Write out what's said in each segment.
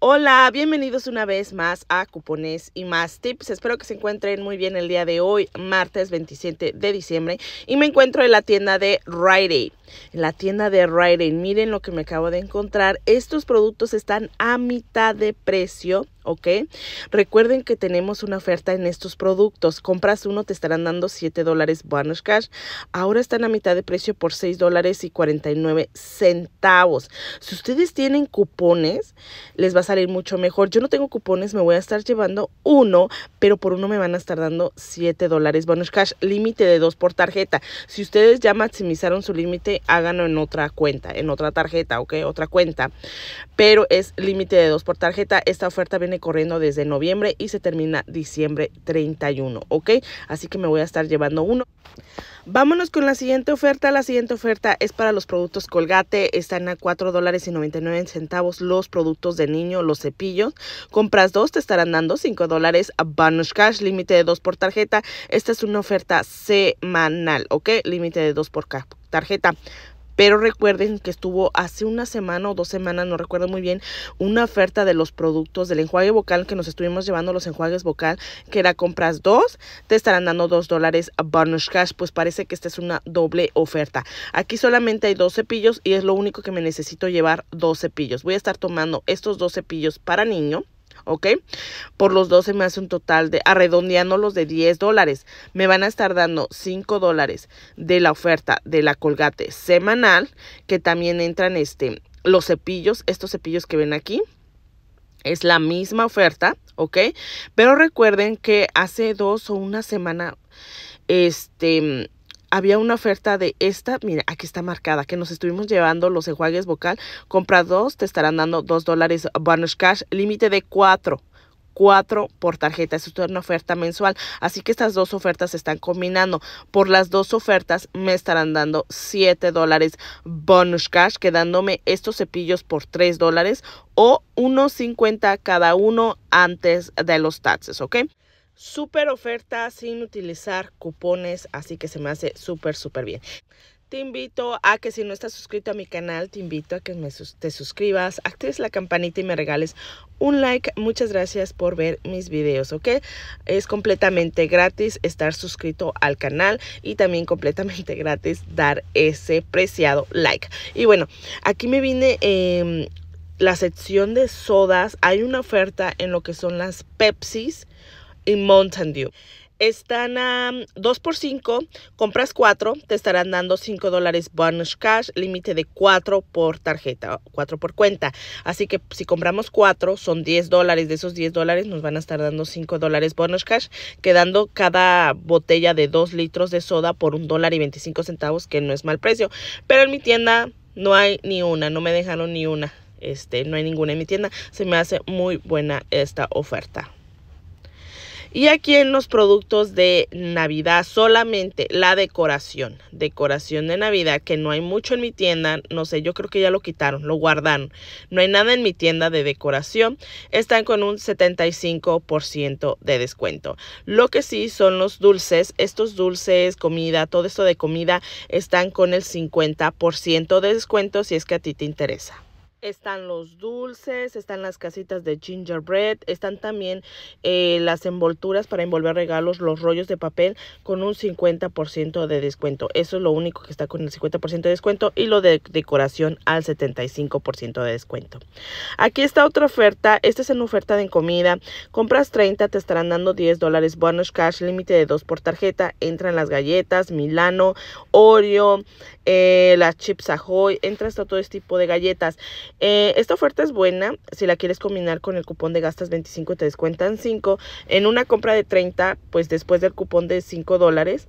Hola, bienvenidos una vez más a Cupones y más tips. Espero que se encuentren muy bien el día de hoy, martes 27 de diciembre, y me encuentro en la tienda de Rite En la tienda de Rite miren lo que me acabo de encontrar. Estos productos están a mitad de precio ¿ok? Recuerden que tenemos una oferta en estos productos. Compras uno, te estarán dando 7 dólares bonus cash. Ahora están a mitad de precio por 6 dólares y 49 centavos. Si ustedes tienen cupones, les va a salir mucho mejor. Yo no tengo cupones, me voy a estar llevando uno, pero por uno me van a estar dando 7 dólares bonus cash, límite de 2 por tarjeta. Si ustedes ya maximizaron su límite, háganlo en otra cuenta, en otra tarjeta, ¿ok? Otra cuenta. Pero es límite de 2 por tarjeta. Esta oferta viene corriendo desde noviembre y se termina diciembre 31, ¿ok? Así que me voy a estar llevando uno. Vámonos con la siguiente oferta. La siguiente oferta es para los productos Colgate. Están a 4 dólares y 99 centavos los productos de niño, los cepillos. Compras dos, te estarán dando 5 dólares a Banush Cash, límite de 2 por tarjeta. Esta es una oferta semanal, ¿ok? Límite de 2 por tarjeta. Pero recuerden que estuvo hace una semana o dos semanas, no recuerdo muy bien, una oferta de los productos del enjuague vocal que nos estuvimos llevando los enjuagues vocal, que era compras dos, te estarán dando dos dólares a bonus cash. Pues parece que esta es una doble oferta. Aquí solamente hay dos cepillos y es lo único que me necesito llevar dos cepillos. Voy a estar tomando estos dos cepillos para niño ¿ok? Por los 12 me hace un total de, arredondeando los de 10 dólares, me van a estar dando 5 dólares de la oferta de la colgate semanal, que también entran este, los cepillos, estos cepillos que ven aquí, es la misma oferta, ¿ok? Pero recuerden que hace dos o una semana, este, había una oferta de esta, mira, aquí está marcada, que nos estuvimos llevando los enjuagues vocal. Compra dos, te estarán dando dos dólares bonus uh, cash, límite de cuatro. 4 por tarjeta. Es una oferta mensual. Así que estas dos ofertas se están combinando. Por las dos ofertas me estarán dando 7 dólares bonus cash, quedándome estos cepillos por 3 dólares o 1.50 cada uno antes de los taxes, ¿ok? super oferta sin utilizar cupones, así que se me hace súper, súper bien. Te invito a que si no estás suscrito a mi canal, te invito a que te suscribas, actives la campanita y me regales un like. Muchas gracias por ver mis videos, ¿ok? Es completamente gratis estar suscrito al canal y también completamente gratis dar ese preciado like. Y bueno, aquí me vine... Em, la sección de sodas hay una oferta en lo que son las Pepsis y Mountain Dew. Están a 2 por 5, compras 4, te estarán dando 5 dólares bonus cash, límite de 4 por tarjeta, 4 por cuenta. Así que si compramos 4, son 10 dólares. De esos 10 dólares nos van a estar dando 5 dólares bonus cash, quedando cada botella de 2 litros de soda por un dólar y 25 centavos, que no es mal precio. Pero en mi tienda no hay ni una, no me dejaron ni una. Este, no hay ninguna en mi tienda. Se me hace muy buena esta oferta. Y aquí en los productos de Navidad, solamente la decoración, decoración de Navidad, que no hay mucho en mi tienda, no sé, yo creo que ya lo quitaron, lo guardaron. No hay nada en mi tienda de decoración, están con un 75% de descuento. Lo que sí son los dulces, estos dulces, comida, todo esto de comida, están con el 50% de descuento si es que a ti te interesa. Están los dulces, están las casitas de gingerbread, están también eh, las envolturas para envolver regalos, los rollos de papel con un 50% de descuento. Eso es lo único que está con el 50% de descuento y lo de decoración al 75% de descuento. Aquí está otra oferta. Esta es en oferta de comida. Compras 30, te estarán dando 10 dólares. Bonus cash, límite de 2 por tarjeta. Entran las galletas, Milano, Oreo, eh, las chips Ahoy. Entra hasta todo este tipo de galletas. Eh, esta oferta es buena si la quieres combinar con el cupón de gastas 25 te descuentan 5. En una compra de 30, pues después del cupón de 5 dólares,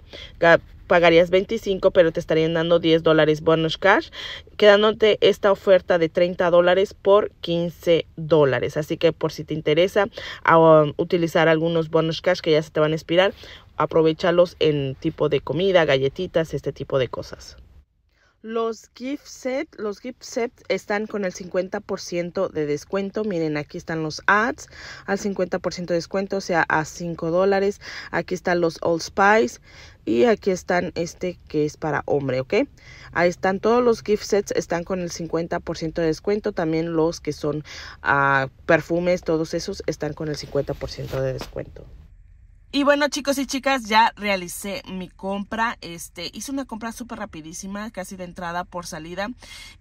pagarías 25, pero te estarían dando 10 dólares bonus cash, quedándote esta oferta de 30 dólares por 15 dólares. Así que por si te interesa um, utilizar algunos bonus cash que ya se te van a expirar, aprovechalos en tipo de comida, galletitas, este tipo de cosas. Los gift sets los gift están con el 50% de descuento. Miren, aquí están los ads al 50% de descuento, o sea, a 5 dólares. Aquí están los Old Spice y aquí están este que es para hombre, ¿ok? Ahí están todos los gift sets, están con el 50% de descuento. También los que son ah, perfumes, todos esos están con el 50% de descuento. Y bueno, chicos y chicas, ya realicé mi compra. Este, hice una compra súper rapidísima, casi de entrada por salida.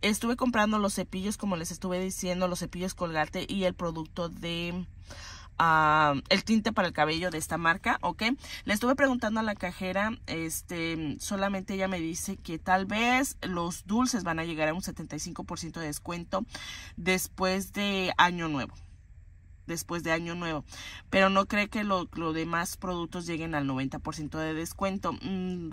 Estuve comprando los cepillos, como les estuve diciendo, los cepillos colgate y el producto de... Ah, el tinte para el cabello de esta marca, ¿ok? Le estuve preguntando a la cajera, este, solamente ella me dice que tal vez los dulces van a llegar a un 75% de descuento después de Año Nuevo, después de año nuevo pero no cree que los demás productos lleguen al 90% de descuento mm,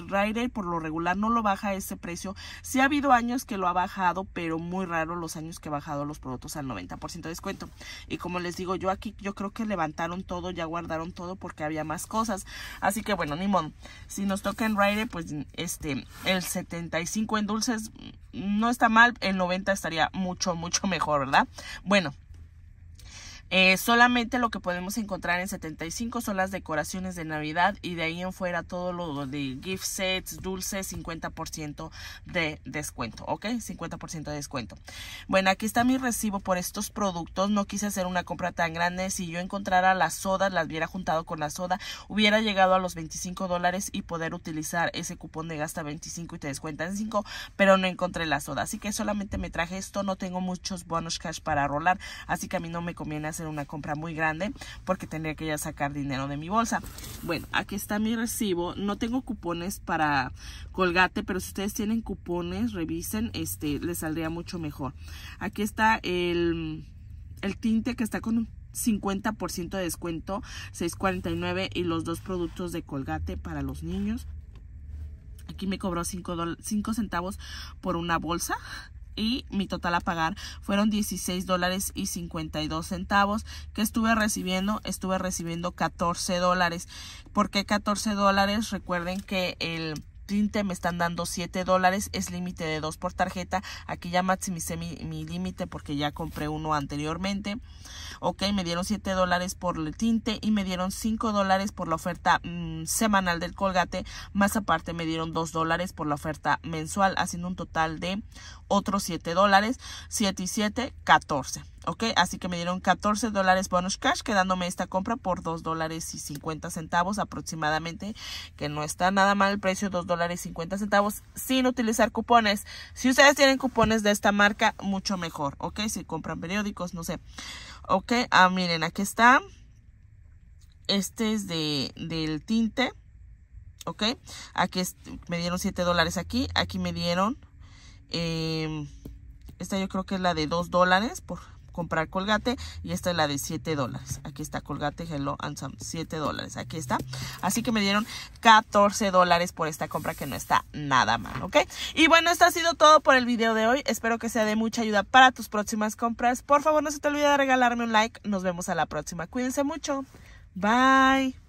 por lo regular no lo baja ese precio si ha habido años que lo ha bajado pero muy raro los años que ha bajado los productos al 90% de descuento y como les digo yo aquí yo creo que levantaron todo ya guardaron todo porque había más cosas así que bueno ni modo si nos toca en pues este el 75 en dulces mm, no está mal el 90 estaría mucho mucho mejor verdad bueno eh, solamente lo que podemos encontrar en 75 son las decoraciones de Navidad y de ahí en fuera todo lo de gift sets, dulces, 50% de descuento, ¿ok? 50% de descuento. Bueno, aquí está mi recibo por estos productos. No quise hacer una compra tan grande. Si yo encontrara las sodas, las hubiera juntado con la soda, hubiera llegado a los 25 dólares y poder utilizar ese cupón de gasta 25 y te descuentan 5, pero no encontré la soda. Así que solamente me traje esto. No tengo muchos bonus cash para rolar, así que a mí no me conviene hacer una compra muy grande porque tendría que ya sacar dinero de mi bolsa. Bueno, aquí está mi recibo. No tengo cupones para Colgate, pero si ustedes tienen cupones, revisen, este, les saldría mucho mejor. Aquí está el, tinte que está con un 50% de descuento, 6.49 y los dos productos de Colgate para los niños. Aquí me cobró 5, 5 centavos por una bolsa y mi total a pagar fueron 16 dólares y 52 centavos que estuve recibiendo estuve recibiendo 14 dólares porque qué 14 dólares? recuerden que el tinte me están dando 7 dólares, es límite de 2 por tarjeta, aquí ya maximicé mi, límite porque ya compré uno anteriormente, ok, me dieron 7 dólares por el tinte y me dieron 5 dólares por la oferta mm, semanal del colgate, más aparte me dieron 2 dólares por la oferta mensual, haciendo un total de otros 7 dólares, 7 y 7, 14 ok así que me dieron 14 dólares bonus cash quedándome esta compra por 2 dólares y 50 centavos aproximadamente que no está nada mal el precio 2 dólares 50 centavos sin utilizar cupones si ustedes tienen cupones de esta marca mucho mejor ok si compran periódicos no sé ok ah miren aquí está este es de del tinte ok aquí me dieron 7 dólares aquí aquí me dieron eh, esta yo creo que es la de 2 dólares por comprar colgate y esta es la de 7 dólares. Aquí está colgate, hello and some, 7 dólares. Aquí está. Así que me dieron 14 dólares por esta compra que no está nada mal, ¿ok? Y bueno, esto ha sido todo por el video de hoy. Espero que sea de mucha ayuda para tus próximas compras. Por favor, no se te olvide de regalarme un like. Nos vemos a la próxima. Cuídense mucho. Bye.